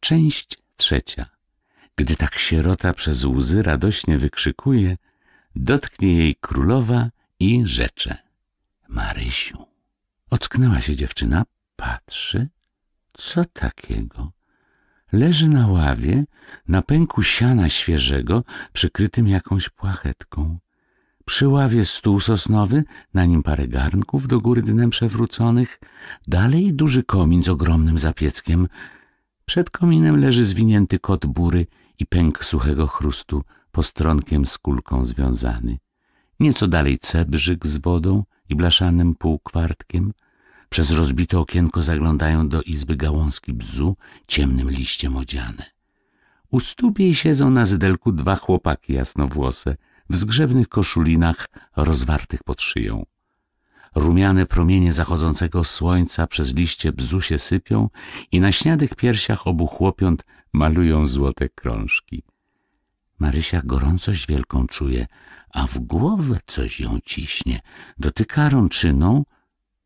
Część trzecia. Gdy tak sierota przez łzy radośnie wykrzykuje, dotknie jej królowa i rzecze. Marysiu. Ocknęła się dziewczyna, patrzy. Co takiego? Leży na ławie, na pęku siana świeżego, przykrytym jakąś płachetką. Przy ławie stół sosnowy, na nim parę garnków do góry dnem przewróconych, dalej duży komin z ogromnym zapieckiem, przed kominem leży zwinięty kot bury i pęk suchego chrustu, postronkiem z kulką związany. Nieco dalej cebrzyk z wodą i blaszanym półkwartkiem. Przez rozbite okienko zaglądają do izby gałązki bzu, ciemnym liściem odziane. U stóp jej siedzą na zydelku dwa chłopaki jasnowłose, w zgrzebnych koszulinach rozwartych pod szyją. Rumiane promienie zachodzącego słońca przez liście bzu się sypią i na śniadych piersiach obu chłopiąt malują złote krążki. Marysia gorącość wielką czuje, a w głowę coś ją ciśnie. Dotyka rączyną,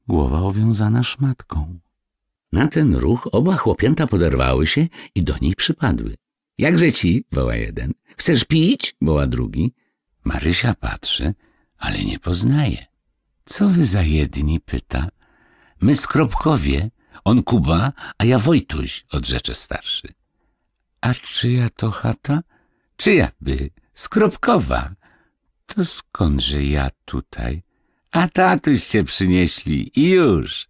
głowa owiązana szmatką. Na ten ruch oba chłopięta poderwały się i do niej przypadły. Jakże ci? woła jeden. Chcesz pić? woła drugi. Marysia patrzy, ale nie poznaje. Co wy za jedni? pyta. My skropkowie, on Kuba, a ja Wojtuś, odrzecze starszy. A czyja to chata? Czyja by? Skropkowa. To skądże ja tutaj? A tatuś cię przynieśli i już.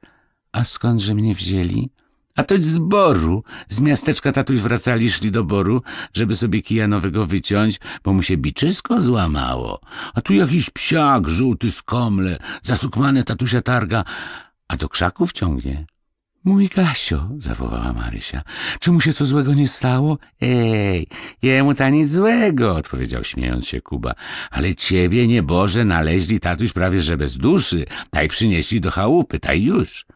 A skądże mnie wzięli? A toć z boru. Z miasteczka tatuś wracali, szli do boru, żeby sobie kija nowego wyciąć, bo mu się biczysko złamało. A tu jakiś psiak, żółty skomle, zasukmane tatusia targa, a do krzaków ciągnie. Mój Kasio, zawołała Marysia. Czy mu się co złego nie stało? Ej, jemu ta nic złego, odpowiedział śmiejąc się Kuba. Ale ciebie, nieboże, naleźli tatuś prawie że bez duszy. Taj przynieśli do chałupy, taj już.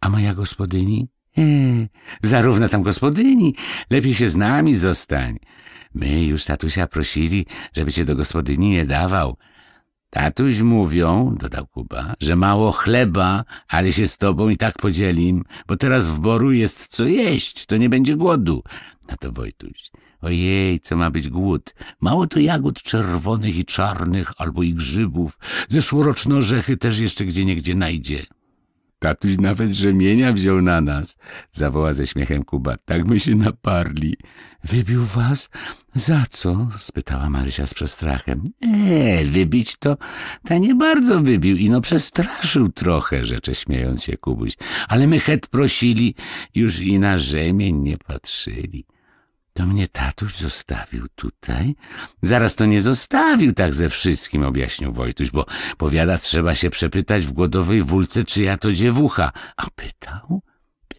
A moja gospodyni? Hmm, zarówno tam gospodyni, lepiej się z nami zostań. My już tatusia prosili, żeby cię do gospodyni nie dawał. Tatuś mówią, dodał Kuba, że mało chleba, ale się z tobą i tak podzielim, bo teraz w boru jest co jeść, to nie będzie głodu. Na to Wojtuś. Ojej, co ma być głód? Mało to jagód czerwonych i czarnych, albo i grzybów. Zeszłoroczne orzechy też jeszcze gdzie niegdzie najdzie. Tatuś nawet rzemienia wziął na nas, zawoła ze śmiechem Kuba. Tak my się naparli. Wybił was? Za co? spytała Marysia z przestrachem. Nie, wybić to ta nie bardzo wybił, ino przestraszył trochę, rzecze śmiejąc się Kubuś. Ale my het prosili, już i na rzemień nie patrzyli. To mnie tatuś zostawił tutaj? Zaraz to nie zostawił tak ze wszystkim, objaśnił Wojtuś, bo powiada, trzeba się przepytać w głodowej czy ja to dziewucha. A pytał?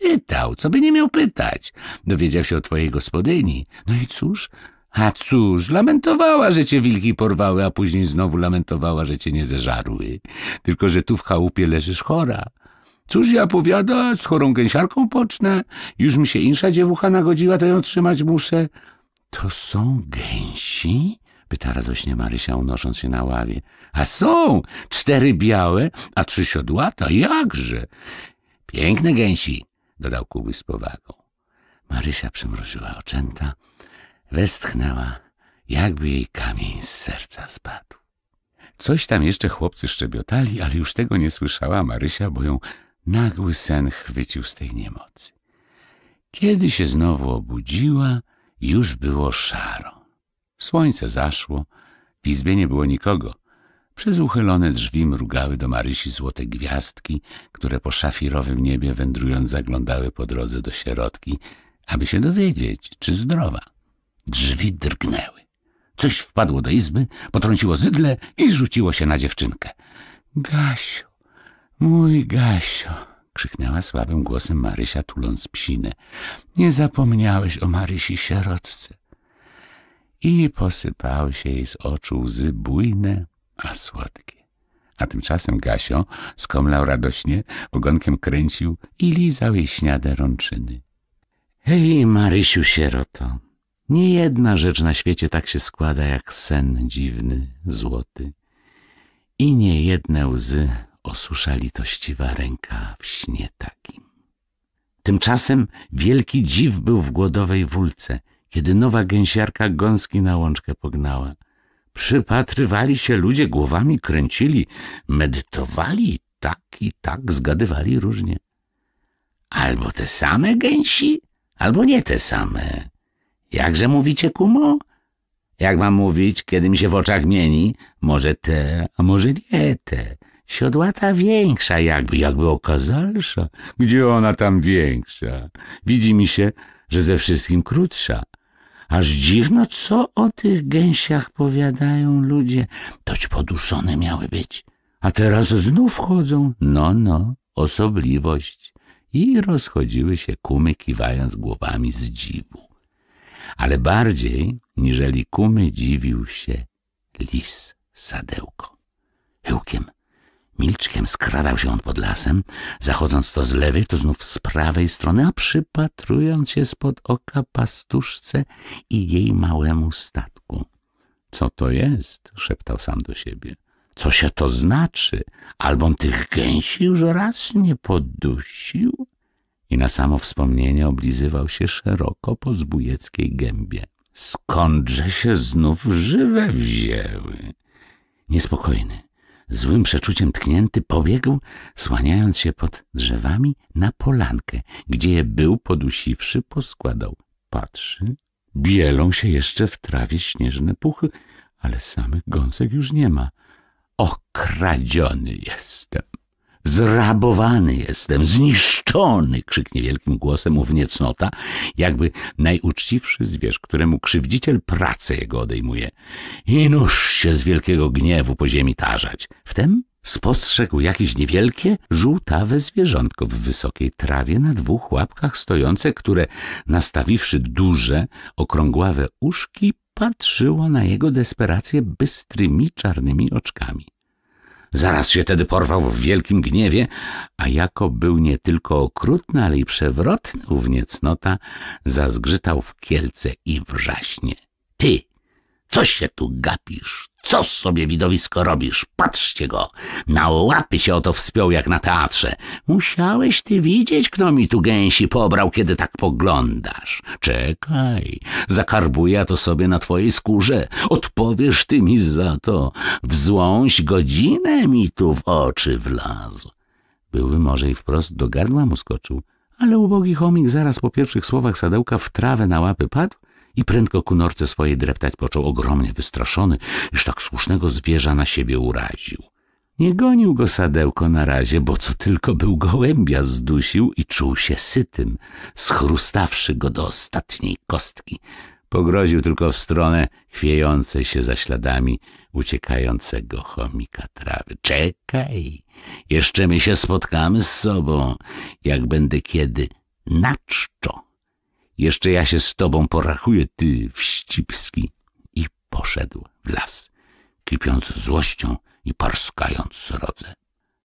Pytał, co by nie miał pytać. Dowiedział się o twojej gospodyni. No i cóż? A cóż, lamentowała, że cię wilki porwały, a później znowu lamentowała, że cię nie zeżarły. Tylko, że tu w chałupie leżysz chora. Cóż ja powiada, z chorą gęsiarką pocznę, już mi się insza dziewucha nagodziła, to ją trzymać muszę. To są gęsi? Pyta radośnie Marysia, unosząc się na ławie. A są! Cztery białe, a trzy siodłata, jakże! Piękne gęsi, dodał Kuby z powagą. Marysia przymrużyła oczęta, westchnęła, jakby jej kamień z serca spadł. Coś tam jeszcze chłopcy szczebiotali, ale już tego nie słyszała Marysia, bo ją Nagły sen chwycił z tej niemocy. Kiedy się znowu obudziła, już było szaro. Słońce zaszło, w izbie nie było nikogo. Przez uchylone drzwi mrugały do Marysi złote gwiazdki, które po szafirowym niebie wędrując zaglądały po drodze do środki, aby się dowiedzieć, czy zdrowa. Drzwi drgnęły. Coś wpadło do izby, potrąciło zydle i rzuciło się na dziewczynkę. Gasiu, Mój Gasio, krzyknęła słabym głosem Marysia, tuląc psinę. Nie zapomniałeś o Marysi sierotce. I posypały się jej z oczu łzy bujne, a słodkie. A tymczasem Gasio skomlał radośnie, ogonkiem kręcił i lizał jej śniade rączyny. Hej, Marysiu sieroto, nie jedna rzecz na świecie tak się składa jak sen dziwny, złoty. I nie jedne łzy osusza litościwa ręka w śnie takim. Tymczasem wielki dziw był w głodowej wulce, kiedy nowa gęsiarka gąski na łączkę pognała. Przypatrywali się ludzie, głowami kręcili, medytowali tak i tak, zgadywali różnie. Albo te same gęsi, albo nie te same. Jakże mówicie, kumo? Jak mam mówić, kiedy mi się w oczach mieni? Może te, a może nie te. Siodłata większa jakby, jakby okazalsza. Gdzie ona tam większa? Widzi mi się, że ze wszystkim krótsza. Aż dziwno, co o tych gęsiach powiadają ludzie. Toć poduszone miały być. A teraz znów chodzą. No, no, osobliwość. I rozchodziły się kumy, kiwając głowami z dziwu. Ale bardziej, niżeli kumy, dziwił się lis sadełko. Chyłkiem Milczkiem skradał się on pod lasem, zachodząc to z lewej, to znów z prawej strony, a przypatrując się spod oka pastuszce i jej małemu statku. Co to jest? szeptał sam do siebie. Co się to znaczy? Albom tych gęsi już raz nie podusił? I na samo wspomnienie oblizywał się szeroko po zbójeckiej gębie. Skądże się znów żywe wzięły? Niespokojny, złym przeczuciem tknięty, pobiegł, słaniając się pod drzewami, na polankę, gdzie je był podusiwszy, poskładał. Patrzy, bielą się jeszcze w trawie śnieżne puchy, ale samych gąsek już nie ma. Okradziony jestem, Zrabowany jestem, zniszczony! krzyknie wielkim głosem ów niecnota, jakby najuczciwszy zwierz, któremu krzywdziciel pracę jego odejmuje. I nóż się z wielkiego gniewu po ziemi tarzać. Wtem spostrzegł jakieś niewielkie, żółtawe zwierzątko w wysokiej trawie na dwóch łapkach stojące, które, nastawiwszy duże, okrągławe uszki, patrzyło na jego desperację bystrymi czarnymi oczkami. Zaraz się tedy porwał w wielkim gniewie, a jako był nie tylko okrutny, ale i przewrotny ów niecnota, zazgrzytał w kielce i wrzaśnie. Ty, coś się tu gapisz? Co sobie widowisko robisz? Patrzcie go! Na łapy się o to wspiął jak na teatrze. Musiałeś ty widzieć, kto mi tu gęsi pobrał, kiedy tak poglądasz. Czekaj, zakarbuję to sobie na twojej skórze. Odpowiesz ty mi za to. W złąś godzinę mi tu w oczy wlazł. Były może i wprost do gardła mu skoczył, ale ubogi chomik zaraz po pierwszych słowach sadełka w trawę na łapy padł i prędko ku norce swojej dreptać począł ogromnie wystraszony, iż tak słusznego zwierza na siebie uraził. Nie gonił go sadełko na razie, bo co tylko był gołębia zdusił i czuł się sytym, schrustawszy go do ostatniej kostki. Pogroził tylko w stronę chwiejącej się za śladami uciekającego chomika trawy. Czekaj, jeszcze my się spotkamy z sobą, jak będę kiedy na czczo. Jeszcze ja się z tobą porachuję, ty wścibski. I poszedł w las, kipiąc złością i parskając srodze.